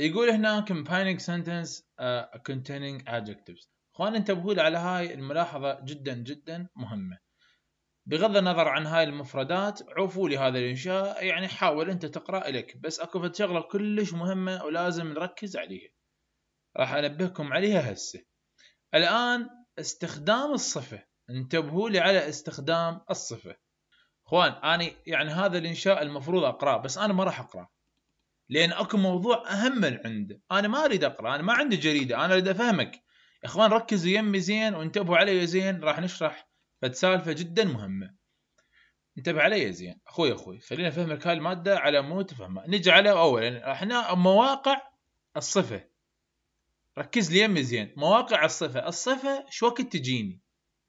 يقول هنا combining sentence uh, containing adjectives اخوان انتبهوا لي على هاي الملاحظة جدا جدا مهمة بغض النظر عن هاي المفردات عوفوا لي هذا الانشاء يعني حاول انت تقرا لك بس اكو فد شغله كلش مهمه ولازم نركز عليها راح انبهكم عليها هسه الان استخدام الصفه انتبهوا لي على استخدام الصفه اخوان اني يعني هذا الانشاء المفروض اقراه بس انا ما راح اقراه لان اكو موضوع اهم من عنده انا ما اريد اقرا انا ما عندي جريده انا اريد افهمك يا اخوان ركزوا يمي زين وانتبهوا علي زين راح نشرح فد سالفه جدا مهمه انتبه علي زين اخوي اخوي خلينا نفهمك هاي الماده على مود تفهمها نجي على اولا احنا مواقع الصفه ركز لي يمي زين مواقع الصفه الصفه شو وقت تجيني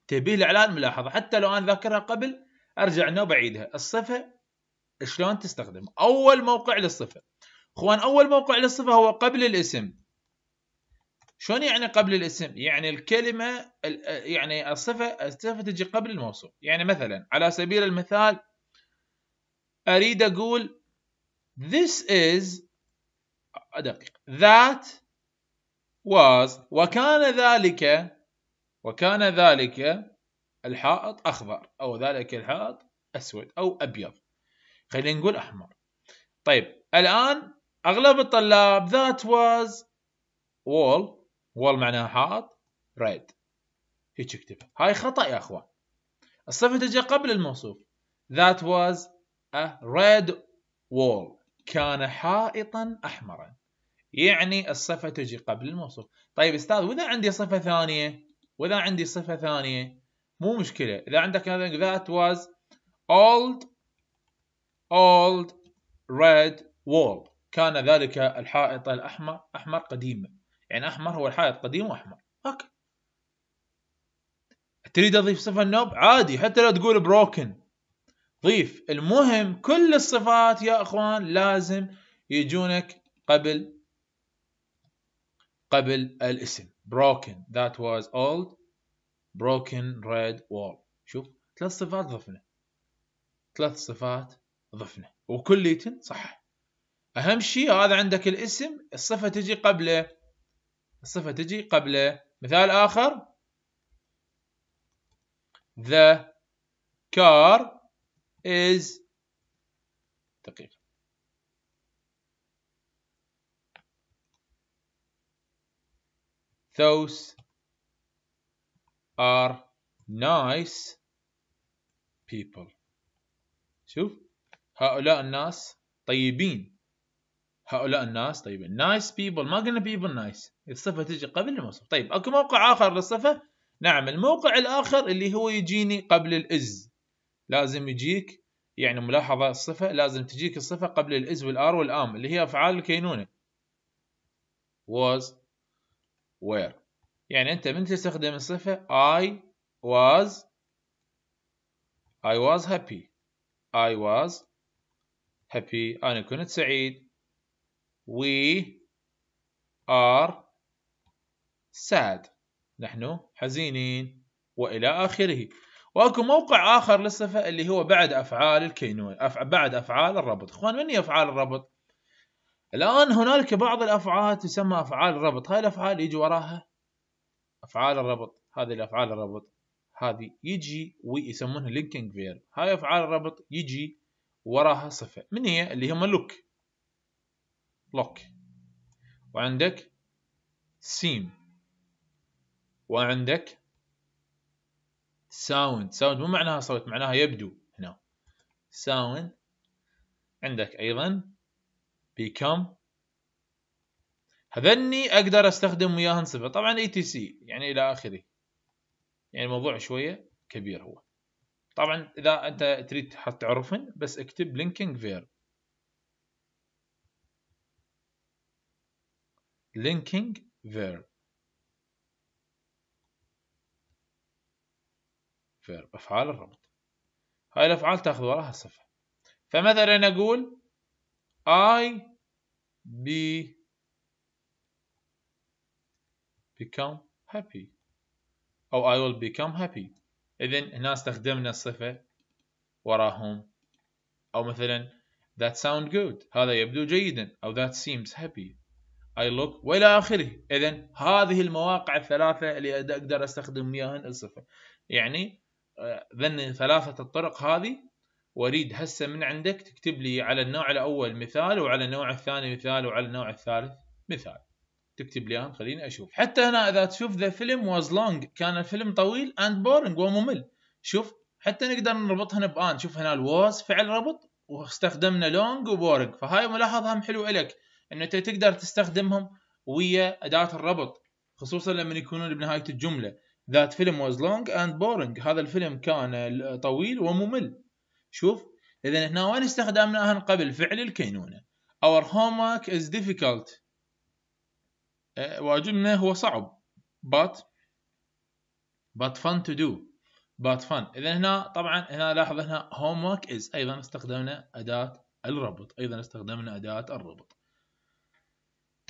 تبيه الاعلان ملاحظه حتى لو انا ذاكرها قبل ارجع انه بعيدها الصفه شلون تستخدم اول موقع للصفه اخوان اول موقع للصفه هو قبل الاسم شلون يعني قبل الاسم يعني الكلمه يعني الصفه الصفه تجي قبل الموصوف يعني مثلا على سبيل المثال اريد اقول this is دقيقه that was وكان ذلك وكان ذلك الحائط اخضر او ذلك الحائط اسود او ابيض خلينا نقول احمر طيب الان اغلب الطلاب that was wall wall معناها حائط red هيك اكتبها هاي خطا يا اخوان الصفه تجي قبل الموصوف that was a red wall كان حائطا احمرا يعني الصفه تجي قبل الموصوف طيب استاذ واذا عندي صفه ثانيه واذا عندي صفه ثانيه مو مشكله اذا عندك that was old old red wall كان ذلك الحائط الأحمر أحمر قديما يعني أحمر هو الحائط قديم وأحمر أوكي تريد أضيف صفة النوب عادي حتى لو تقول بروكن ضيف المهم كل الصفات يا أخوان لازم يجونك قبل قبل الاسم broken that was old broken red wall شوف ثلاث صفات ضفنا ثلاث صفات ضفنا وكليتن صح أهم شيء هذا عندك الاسم الصفة تجي قبله الصفة تجي قبله مثال آخر The car is دقيقة those are nice people شوف هؤلاء الناس طيبين هؤلاء الناس طيب النايس بيبل ما قلنا بيبل نايس الصفه تجي قبل الموصف طيب اكو موقع اخر للصفه نعم الموقع الاخر اللي هو يجيني قبل الاز لازم يجيك يعني ملاحظه الصفه لازم تجيك الصفه قبل الاز والار والام اللي هي افعال الكينونه was where يعني انت من تستخدم الصفه I was I was happy I was happy أنا كنت سعيد We are sad نحن حزينين والى اخره واكو موقع اخر للصفه اللي هو بعد افعال الكينونيه أف... بعد افعال الربط اخوان من هي افعال الربط الان هنالك بعض الافعال تسمى افعال الربط هاي الافعال يجي وراها افعال الربط هذه الافعال الربط هذه يجي ويسمونها لينكينج فيرب هاي افعال الربط يجي وراها صفه من هي اللي هم لوك لوك وعندك سيم وعندك ساوند ساوند مو معناها صوت معناها يبدو هنا ساوند عندك ايضا become هذني اقدر استخدم وياهن صفه طبعا اي تي سي يعني الى اخره يعني الموضوع شويه كبير هو طبعا اذا انت تريد تعرفن بس اكتب linking verb linking verb verb أفعال الربط هاي الأفعال تأخذ وراها صفه فمثلا نقول I be become happy أو I will become happy إذا هنا استخدمنا الصفة وراهم أو مثلا that sound good هذا يبدو جيدا أو that seems happy اي لوك والى اخره اذا هذه المواقع الثلاثه اللي اقدر استخدم وياهن الصفه يعني آه، ذن ثلاثه الطرق هذه واريد هسه من عندك تكتب لي على النوع الاول مثال وعلى النوع الثاني مثال وعلى النوع الثالث مثال تكتب لي اياهم خليني اشوف حتى هنا اذا تشوف ذا فيلم واز لونج كان الفيلم طويل اند بورنج وممل شوف حتى نقدر نربطها بان شوف هنا الواز فعل ربط واستخدمنا لونج وبورنج فهاي ملاحظه هم حلوه لك ان انت تقدر تستخدمهم ويا اداه الربط خصوصا لما يكونون بنهايه الجمله ذات فيلم was long and boring هذا الفيلم كان طويل وممل شوف اذا هنا وين استخدمناها قبل فعل الكينونه our homework is difficult واجبنا هو صعب but but fun to do but fun اذا هنا طبعا هنا لاحظ هنا homework is ايضا استخدمنا اداه الربط ايضا استخدمنا اداه الربط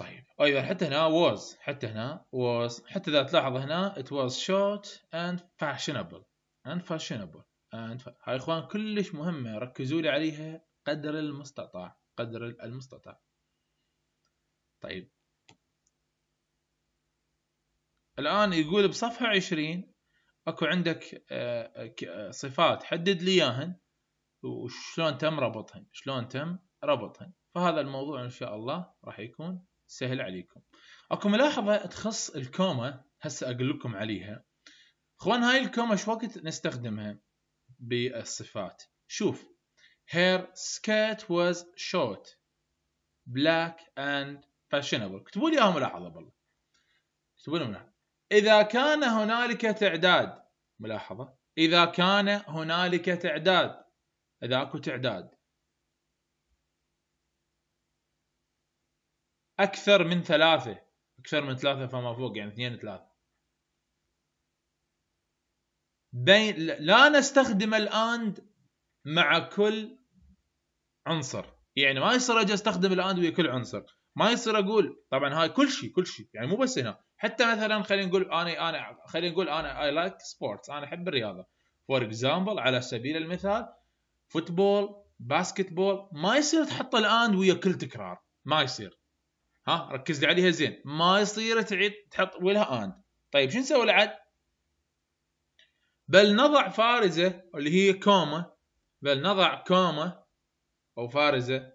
طيب ايضا حتى هنا was حتى هنا was حتى اذا تلاحظ هنا it was short and fashionable and fashionable and ف... هاي اخوان كلش مهمه ركزوا لي عليها قدر المستطاع قدر المستطاع طيب الان يقول بصفحه 20 اكو عندك آه، آه، آه، صفات حدد لي اياهن وشلون تم ربطهن شلون تم ربطهن فهذا الموضوع ان شاء الله راح يكون سهل عليكم اكو ملاحظه تخص الكوما هسه اقول لكم عليها اخوان هاي الكوما شو وقت نستخدمها بالصفات شوف her skirt was short black and fashionable اكتبوا لي اياها ملاحظه بالله اكتبوا لي ملاحظه اذا كان هنالك تعداد ملاحظه اذا كان هنالك تعداد اذا اكو تعداد اكثر من ثلاثه اكثر من ثلاثه فما فوق يعني اثنين ثلاثه بين لا نستخدم الاند مع كل عنصر يعني ما يصير اجي استخدم الاند ويا كل عنصر ما يصير اقول طبعا هاي كل شيء كل شيء يعني مو بس هنا حتى مثلا خلينا نقول انا انا خلينا نقول انا اي لايك سبورتس انا احب الرياضه فور اكزامبل على سبيل المثال فوتبول باسكتبول ما يصير تحط الاند ويا كل تكرار ما يصير ها ركز لي عليها زين ما يصير تعيد تحط ولها اند طيب شو نسوي العد بل نضع فارزه اللي هي كوما بل نضع كوما او فارزه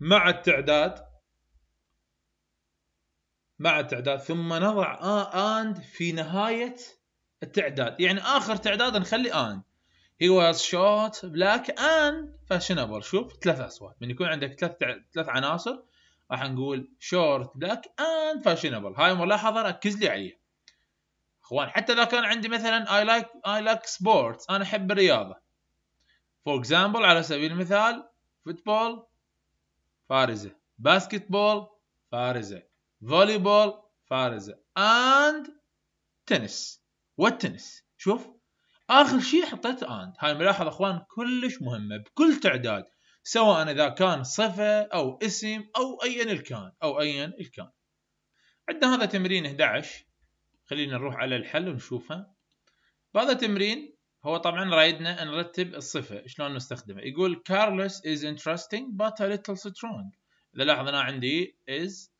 مع التعداد مع التعداد ثم نضع اند في نهايه التعداد يعني اخر تعداد نخلي اند هي واز شوت بلاك اند فاشنبل شوف ثلاث اصوات من يكون عندك ثلاث ثلاث عناصر راح نقول شورت بلاك اند فاشنبل هاي ملاحظه ركز لي عليها اخوان حتى لو كان عندي مثلا اي لايك اي لايك سبورتس انا احب الرياضه فور اكزامبل على سبيل المثال فوتبول فارزه باسكتبول فارزه فولي بول فارزه اند تنس والتنس شوف اخر شيء حطيت اند هاي الملاحظه اخوان كلش مهمه بكل تعداد سواء اذا كان صفه او اسم او ايا الكان او ايا الكان عندنا هذا تمرين 11 خلينا نروح على الحل ونشوفه بهذا التمرين هو طبعا رايدنا نرتب الصفه شلون نستخدمه يقول كارلوس از انترستينج بات ا ليتل سترونج اذا لاحظنا عندي از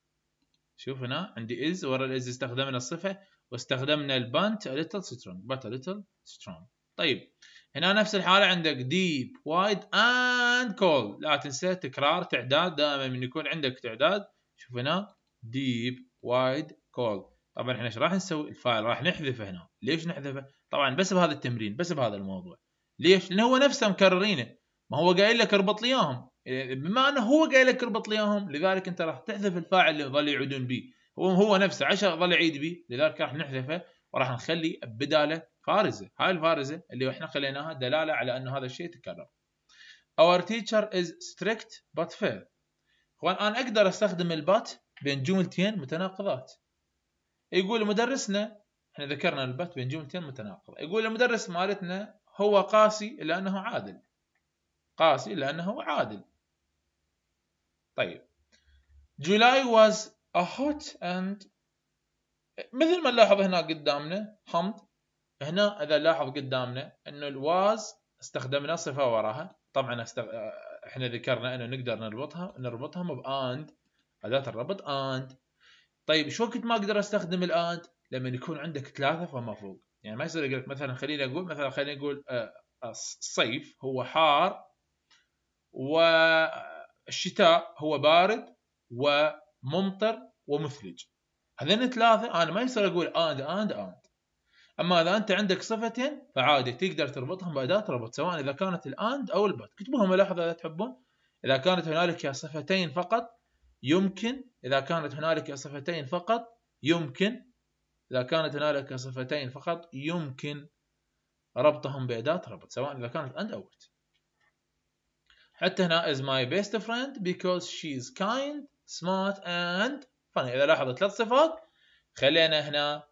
شوف هنا عندي از ورا الاز استخدمنا الصفه واستخدمنا البانت ا ليتل سترونج بات ا ليتل سترونج طيب هنا نفس الحاله عندك ديب وايد اند كول لا تنسى تكرار تعداد دائما من يكون عندك تعداد شوف هنا ديب وايد كول طبعا احنا ايش راح نسوي الفايل راح نحذفه هنا ليش نحذفه طبعا بس بهذا التمرين بس بهذا الموضوع ليش لان هو نفسه مكررينه ما هو قايل لك اربط لي اياهم إيه، بما انه هو قايل لك اربط لي اياهم لذلك انت راح تحذف الفاعل اللي ظل يعودون به هو هو نفسه عشان ظل يعيد به لذلك راح نحذفه وراح نخلي بداله فارزه هاي الفارزه اللي احنا خليناها دلاله على ان هذا الشيء يتكرر our teacher is strict but fair اخوان انا اقدر استخدم البات بين جملتين متناقضات يقول مدرسنا احنا ذكرنا البات بين جملتين متناقضه يقول المدرس مالتنا هو قاسي لانه عادل قاسي لانه عادل طيب July was a hot and مثل ما نلاحظ هنا قدامنا حمض هنا اذا نلاحظ قدامنا انه الواز استخدمنا صفه وراها طبعا استغ... احنا ذكرنا انه نقدر نربطها نربطها باند اداه الربط اند طيب شو كنت ما اقدر استخدم الاند لما يكون عندك ثلاثه فما فوق يعني ما يصير يقول لك مثلا خليني اقول مثلا خليني اقول آه، آه، الصيف هو حار والشتاء هو بارد وممطر ومثلج هذين ثلاثة أنا ما يصير أقول أند أند أند أما إذا أنت عندك صفتين فعادي تقدر تربطهم بأداة ربط سواء إذا كانت الأند أو البت اكتبوها ملاحظة إذا تحبون إذا كانت هنالك صفتين فقط يمكن إذا كانت هنالك صفتين فقط يمكن إذا كانت هنالك صفتين فقط يمكن ربطهم بأداة ربط سواء إذا كانت أند أو بت حتى هنا is my best friend because she is kind smart and فاذا لاحظ ثلاث صفات خلينا هنا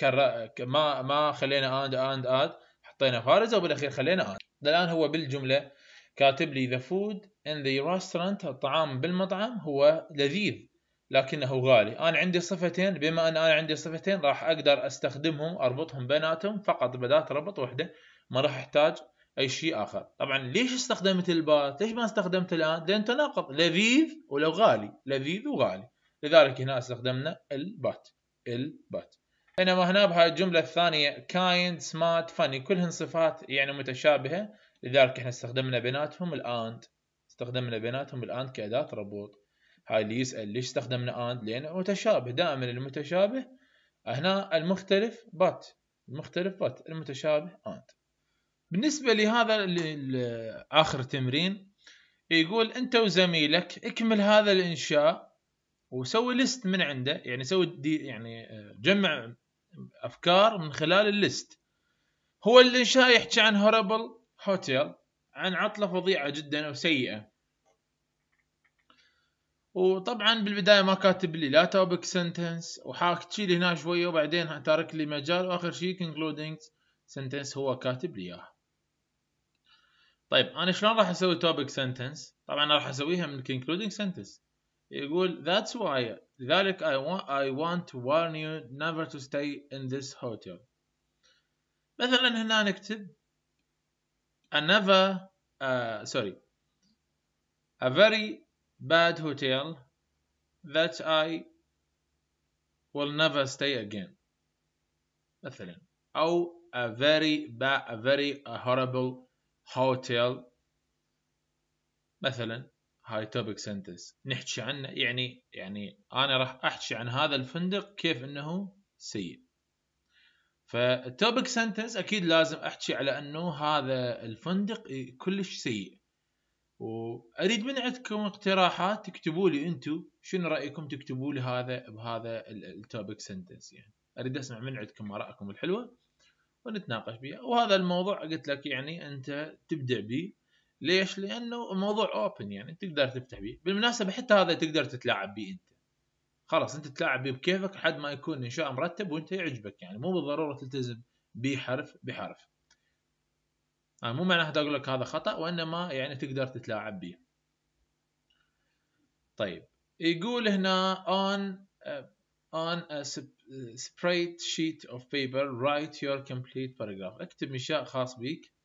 كرا... ما ما خلينا اند اند اد حطينا فارزه وبالاخير خلينا اند الان هو بالجمله كاتب لي ذا فود ان ذا ريستورانت الطعام بالمطعم هو لذيذ لكنه غالي انا عندي صفتين بما ان انا عندي صفتين راح اقدر استخدمهم اربطهم بيناتهم فقط بدات ربط وحده ما راح احتاج اي شيء اخر طبعا ليش استخدمت البات ليش ما استخدمت الان لان تناقض لذيذ ولو غالي لذيذ وغالي لذلك هنا استخدمنا البات البات بينما هنا بهاي الجملة الثانية kind, smart, funny كلهن صفات يعني متشابهة لذلك احنا استخدمنا بيناتهم الاند استخدمنا بيناتهم الاند كأداة ربط هاي اللي يسأل ليش استخدمنا اند لأنه متشابه دائما المتشابه هنا المختلف بات المختلف بات المتشابه اند بالنسبة لهذا آخر تمرين يقول أنت وزميلك اكمل هذا الإنشاء وسوي ليست من عنده يعني سوي دي يعني آه، جمع افكار من خلال الليست هو الانشاء يحكي عن هوربل هوتيل عن عطله فظيعه جدا وسيئه وطبعا بالبدايه ما كاتب لي لا توبك سنتنس وحاك تشيل هنا شويه وبعدين تارك لي مجال واخر شيء كونكلودينج سنتنس هو كاتب لي اياها طيب انا شلون راح اسوي توبك سنتنس طبعا راح اسويها من كونكلودينج سنتنس يقول that's why لذلك I want I want to warn you never to stay in this hotel مثلا هنا نكتب another uh, sorry a very bad hotel that I will never stay again مثلا أو a very bad a very horrible hotel مثلا هاي توبك سنتنس نحكي عنه يعني يعني انا راح احكي عن هذا الفندق كيف انه سيء فالتوبك سنتنس اكيد لازم احكي على انه هذا الفندق كلش سيء واريد من عندكم اقتراحات تكتبوا لي انتم شنو رايكم تكتبوا لي هذا بهذا التوبك سنتنس يعني اريد اسمع من عندكم ارائكم الحلوه ونتناقش بها وهذا الموضوع قلت لك يعني انت تبدع به ليش؟ لانه الموضوع اوبن يعني تقدر تفتح بيه، بالمناسبه حتى هذا تقدر تتلاعب بيه انت. خلاص انت تتلاعب بيه بكيفك لحد ما يكون انشاء مرتب وانت يعجبك يعني مو بالضروره تلتزم بحرف بحرف. آه، يعني مو معناته اقول لك هذا خطا وانما يعني تقدر تتلاعب به. طيب يقول هنا on آه، on a spread sheet of paper write your complete paragraph اكتب انشاء خاص بك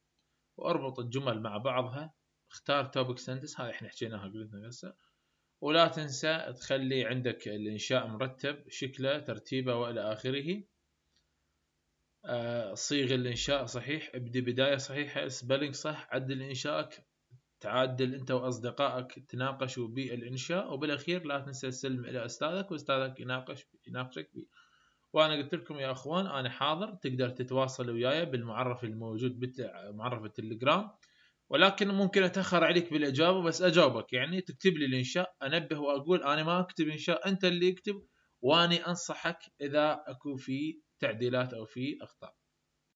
واربط الجمل مع بعضها اختار توبك سنتس هذا احنا حكيناها قلنا هسه ولا تنسى تخلي عندك الانشاء مرتب شكله ترتيبه والى اخره آه، صيغ الانشاء صحيح ابدي بدايه صحيحه سبلنج صح عدل انشائك تعدل انت واصدقائك تناقشوا بالانشاء وبالاخير لا تنسى تسلم الى استاذك واستاذك يناقش يناقشك بيه وانا قلت لكم يا اخوان انا حاضر تقدر تتواصل وياي بالمعرف الموجود بمعرف التليجرام ولكن ممكن اتاخر عليك بالاجابه بس اجاوبك يعني تكتب لي الانشاء انبه واقول انا ما اكتب انشاء انت اللي اكتب واني انصحك اذا اكو في تعديلات او في اخطاء